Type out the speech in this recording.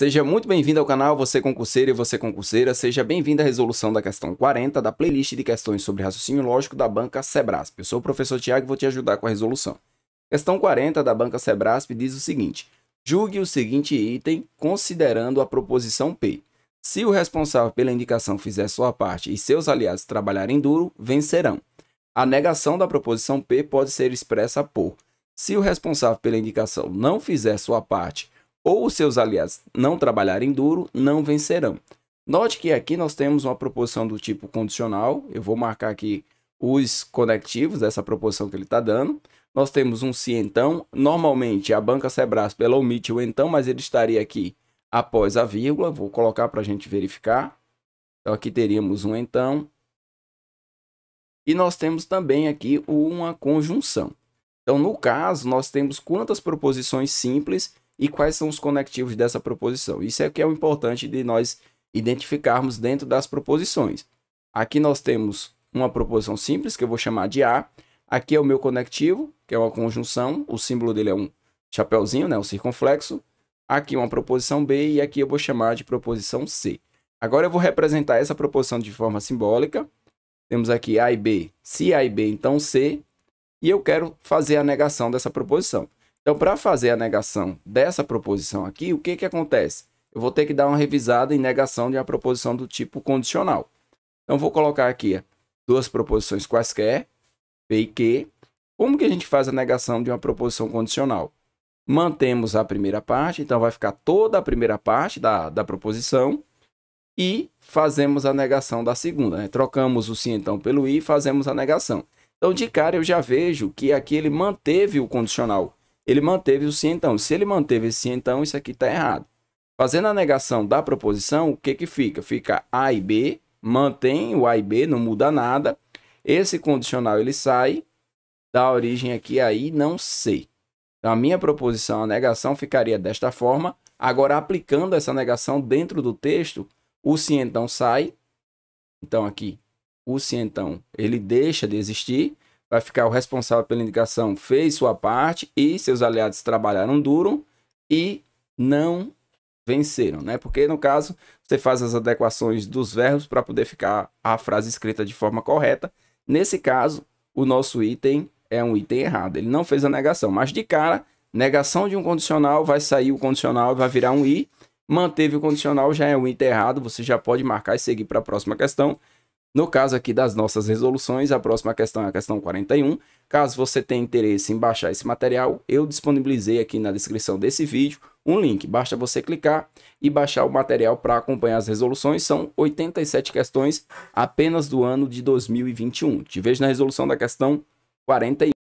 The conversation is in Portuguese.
Seja muito bem-vindo ao canal, você concurseiro e você concurseira. Seja bem-vindo à resolução da questão 40 da playlist de questões sobre raciocínio lógico da banca Sebrasp. Eu sou o professor Tiago e vou te ajudar com a resolução. Questão 40 da banca Sebrasp diz o seguinte: Julgue o seguinte item considerando a proposição P. Se o responsável pela indicação fizer sua parte e seus aliados trabalharem duro, vencerão. A negação da proposição P pode ser expressa por: se o responsável pela indicação não fizer sua parte ou os seus aliados não trabalharem duro, não vencerão. Note que aqui nós temos uma proposição do tipo condicional, eu vou marcar aqui os conectivos dessa proposição que ele está dando. Nós temos um se então, normalmente a banca Sebrasp ela omite o então, mas ele estaria aqui após a vírgula, vou colocar para a gente verificar. Então aqui teríamos um então. E nós temos também aqui uma conjunção. Então no caso nós temos quantas proposições simples e quais são os conectivos dessa proposição. Isso é que é o importante de nós identificarmos dentro das proposições. Aqui nós temos uma proposição simples, que eu vou chamar de A. Aqui é o meu conectivo, que é uma conjunção, o símbolo dele é um chapéuzinho, né, um circunflexo. Aqui uma proposição B e aqui eu vou chamar de proposição C. Agora eu vou representar essa proposição de forma simbólica. Temos aqui A e B. Se A e B, então C. E eu quero fazer a negação dessa proposição. Então, para fazer a negação dessa proposição aqui, o que, que acontece? Eu vou ter que dar uma revisada em negação de uma proposição do tipo condicional. Então, vou colocar aqui duas proposições quaisquer, P e Q. Como que a gente faz a negação de uma proposição condicional? Mantemos a primeira parte, então vai ficar toda a primeira parte da, da proposição e fazemos a negação da segunda. Né? Trocamos o sim então pelo i e fazemos a negação. Então, de cara, eu já vejo que aqui ele manteve o condicional ele manteve o sim então. Se ele manteve esse sim então, isso aqui está errado. Fazendo a negação da proposição, o que, que fica? Fica A e B, mantém o A e B, não muda nada. Esse condicional ele sai, da origem aqui aí não sei. Então a minha proposição, a negação ficaria desta forma. Agora aplicando essa negação dentro do texto, o sim então sai. Então aqui, o sim então, ele deixa de existir vai ficar o responsável pela indicação, fez sua parte e seus aliados trabalharam duro e não venceram, né? Porque no caso, você faz as adequações dos verbos para poder ficar a frase escrita de forma correta. Nesse caso, o nosso item é um item errado. Ele não fez a negação, mas de cara, negação de um condicional vai sair o condicional e vai virar um i. Manteve o condicional, já é um item errado, você já pode marcar e seguir para a próxima questão. No caso aqui das nossas resoluções, a próxima questão é a questão 41. Caso você tenha interesse em baixar esse material, eu disponibilizei aqui na descrição desse vídeo um link. Basta você clicar e baixar o material para acompanhar as resoluções. São 87 questões apenas do ano de 2021. Te vejo na resolução da questão 41.